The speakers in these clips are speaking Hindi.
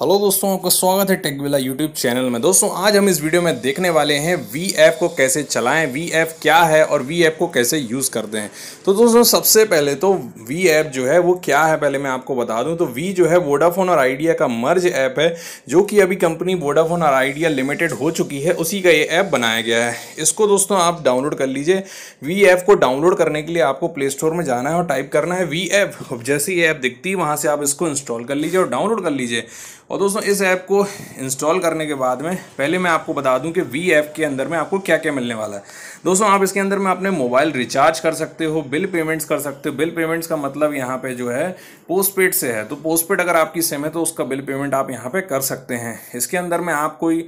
हेलो दोस्तों आपका स्वागत है टेकविला यूट्यूब चैनल में दोस्तों आज हम इस वीडियो में देखने वाले हैं वी ऐप को कैसे चलाएं वी ऐप क्या है और वी ऐप को कैसे यूज़ करते हैं तो दोस्तों सबसे पहले तो वी ऐप जो है वो क्या है पहले मैं आपको बता दूं तो वी जो है वोडाफोन और आइडिया का मर्ज ऐप है जो कि अभी कंपनी वोडाफोन और आइडिया लिमिटेड हो चुकी है उसी का ये ऐप बनाया गया है इसको दोस्तों आप डाउनलोड कर लीजिए वी ऐप को डाउनलोड करने के लिए आपको प्ले स्टोर में जाना है और टाइप करना है वी ऐप जैसे ये ऐप दिखती है वहाँ से आप इसको इंस्टॉल कर लीजिए और डाउनलोड कर लीजिए और दोस्तों इस ऐप को इंस्टॉल करने के बाद में पहले मैं आपको बता दूं कि वी ऐप के अंदर में आपको क्या क्या मिलने वाला है दोस्तों आप इसके अंदर में अपने मोबाइल रिचार्ज कर सकते हो बिल पेमेंट्स कर सकते हो बिल पेमेंट्स का मतलब यहाँ पे जो है पोस्टपेड से है तो पोस्टपेड अगर आपकी सिम है तो उसका बिल पेमेंट आप यहाँ पर कर सकते हैं इसके अंदर में आप कोई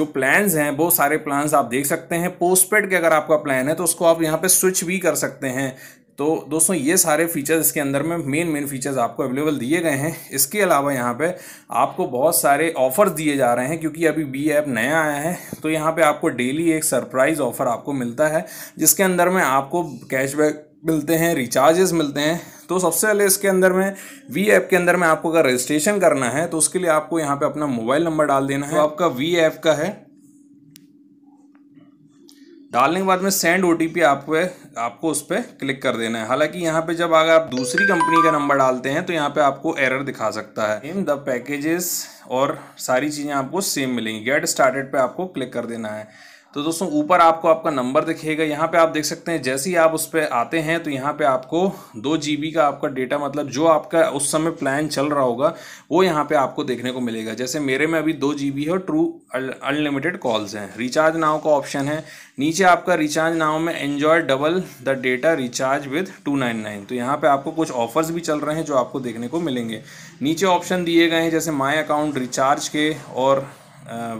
जो प्लान्स हैं वो सारे प्लान्स आप देख सकते हैं पोस्टपेड के अगर आपका प्लान है तो उसको आप यहाँ पर स्विच भी कर सकते हैं तो दोस्तों ये सारे फीचर्स इसके अंदर में मेन मेन फीचर्स आपको अवेलेबल दिए गए हैं इसके अलावा यहाँ पे आपको बहुत सारे ऑफर्स दिए जा रहे हैं क्योंकि अभी बी ऐप नया आया है तो यहाँ पे आपको डेली एक सरप्राइज़ ऑफ़र आपको मिलता है जिसके अंदर में आपको कैशबैक मिलते हैं रिचार्जेस मिलते हैं तो सबसे पहले इसके अंदर में वी ऐप के अंदर में आपको अगर रजिस्ट्रेशन करना है तो उसके लिए आपको यहाँ पे अपना मोबाइल नंबर डाल देना है तो आपका वी ऐप का है डालने के बाद में सेंड ओ आपको है आपको उस पर क्लिक कर देना है हालांकि यहाँ पे जब अगर आप दूसरी कंपनी का नंबर डालते हैं तो यहाँ पे आपको एरर दिखा सकता है इन द पैकेजेस और सारी चीज़ें आपको सेम मिलेंगी गेट स्टार्टेड पे आपको क्लिक कर देना है तो दोस्तों ऊपर आपको आपका नंबर दिखेगा यहाँ पे आप देख सकते हैं जैसे ही आप उस पर आते हैं तो यहाँ पे आपको दो जी का आपका डेटा मतलब जो आपका उस समय प्लान चल रहा होगा वो यहाँ पे आपको देखने को मिलेगा जैसे मेरे में अभी दो जी है ट्रू अनलिमिटेड कॉल्स हैं रिचार्ज नाव का ऑप्शन है नीचे आपका रिचार्ज नाव में enjoy double the data recharge with two तो यहाँ पर आपको कुछ ऑफर्स भी चल रहे हैं जो आपको देखने को मिलेंगे नीचे ऑप्शन दिए गए हैं जैसे माई अकाउंट रिचार्ज के और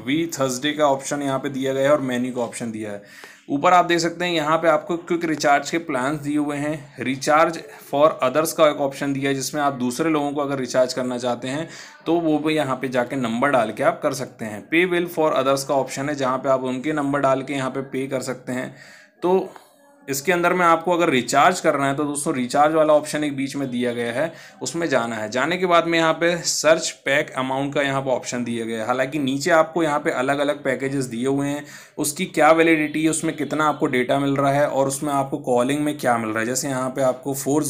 वी थर्सडे का ऑप्शन यहाँ पे दिया गया है और मेन्यू का ऑप्शन दिया है ऊपर आप देख सकते हैं यहाँ पे आपको क्विक रिचार्ज के प्लान्स दिए हुए हैं रिचार्ज फॉर अदर्स का एक ऑप्शन दिया है जिसमें आप दूसरे लोगों को अगर रिचार्ज करना चाहते हैं तो वो भी यहाँ पे जाके नंबर डाल के आप कर सकते हैं पे विल फॉर अदर्स का ऑप्शन है जहाँ पे आप उनके नंबर डाल के यहाँ पे पे कर सकते हैं तो इसके अंदर में आपको अगर रिचार्ज करना है तो दोस्तों रिचार्ज वाला ऑप्शन एक बीच में दिया गया है उसमें जाना है जाने के बाद में यहाँ पे सर्च पैक अमाउंट का यहाँ पर ऑप्शन दिया गया है हालांकि नीचे आपको यहाँ पे अलग अलग पैकेजेस दिए हुए हैं उसकी क्या वैलिडिटी है उसमें कितना आपको डेटा मिल रहा है और उसमें आपको कॉलिंग में क्या मिल रहा है जैसे यहाँ पर आपको फोर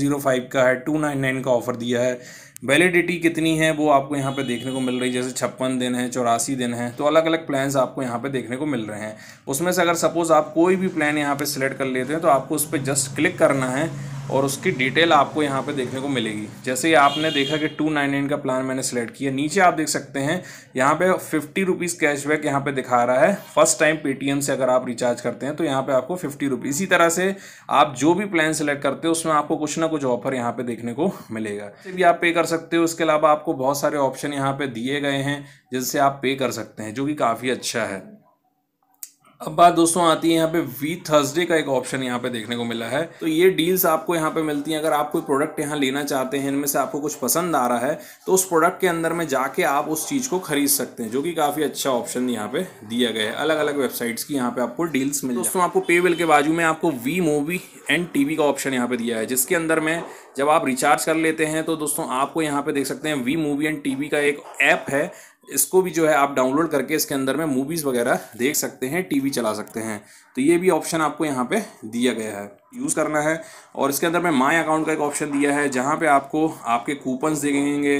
का है टू का ऑफर दिया है वैलिडिटी कितनी है वो आपको यहाँ पे देखने को मिल रही है जैसे छप्पन दिन है चौरासी दिन है तो अलग अलग प्लान्स आपको यहाँ पे देखने को मिल रहे हैं उसमें से अगर सपोज़ आप कोई भी प्लान यहाँ पे सिलेक्ट कर लेते हैं तो आपको उस पर जस्ट क्लिक करना है और उसकी डिटेल आपको यहाँ पे देखने को मिलेगी जैसे ही आपने देखा कि टू नाइन नाइन का प्लान मैंने सेलेक्ट किया नीचे आप देख सकते हैं यहाँ पे फिफ्टी रुपीज़ कैशबैक यहाँ पे दिखा रहा है फर्स्ट टाइम पेटीएम से अगर आप रिचार्ज करते हैं तो यहाँ पे आपको फिफ्टी रुपीज़ इसी तरह से आप जो भी प्लान सेलेक्ट करते हो उसमें आपको कुछ ना कुछ ऑफर यहाँ पर देखने को मिलेगा भी आप पे कर सकते हो उसके अलावा आपको बहुत सारे ऑप्शन यहाँ पर दिए गए हैं जिससे आप पे कर सकते हैं जो कि काफ़ी अच्छा है अब बात दोस्तों आती है यहाँ पे वी थर्सडे का एक ऑप्शन यहाँ पे देखने को मिला है तो ये डील्स आपको यहाँ पे मिलती हैं अगर आप कोई प्रोडक्ट यहाँ लेना चाहते हैं इनमें से आपको कुछ पसंद आ रहा है तो उस प्रोडक्ट के अंदर में जाके आप उस चीज़ को खरीद सकते हैं जो कि काफ़ी अच्छा ऑप्शन यहाँ पे दिया गया है अलग अलग वेबसाइट्स की यहाँ पे आपको डील्स मिल दोस्तों आपको पे बिल के बाजू में आपको वी मूवी एंड टी का ऑप्शन यहाँ पे दिया है जिसके अंदर में जब आप रिचार्ज कर लेते हैं तो दोस्तों आपको यहाँ पे देख सकते हैं वी मूवी एंड टी का एक ऐप है इसको भी जो है आप डाउनलोड करके इसके अंदर में मूवीज़ वगैरह देख सकते हैं टीवी चला सकते हैं तो ये भी ऑप्शन आपको यहाँ पे दिया गया है यूज़ करना है और इसके अंदर में माई अकाउंट का एक ऑप्शन दिया है जहाँ पे आपको आपके कूपन्स दिखेंगे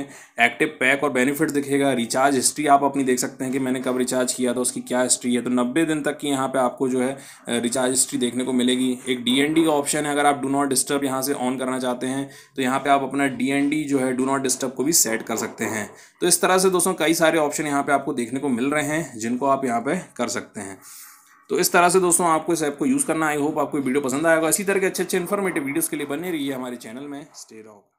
एक्टिव पैक और बेनिफिट दिखेगा रिचार्ज हिस्ट्री आप अपनी देख सकते हैं कि मैंने कब रिचार्ज किया था उसकी क्या हिस्ट्री है तो नब्बे दिन तक की यहाँ पर आपको जो है रिचार्ज हिस्ट्री देखने को मिलेगी एक डी का ऑप्शन है अगर आप डू नॉट डिस्टर्ब यहाँ से ऑन करना चाहते हैं तो यहाँ पर आप अपना डी जो है डू नॉट डिस्टर्ब को भी सेट कर सकते हैं तो इस तरह से दोस्तों कई सारे ऑप्शन यहाँ पर आपको देखने को मिल रहे हैं जिनको आप यहाँ पर कर सकते हैं तो इस तरह से दोस्तों आपको इस ऐप को यूज़ करना आई होप आपको वीडियो पसंद आएगा इसी तरह के अच्छे अच्छे इन्फॉर्मेटिव वीडियोज़ के लिए बने रहिए हमारे चैनल में स्टे रहोगा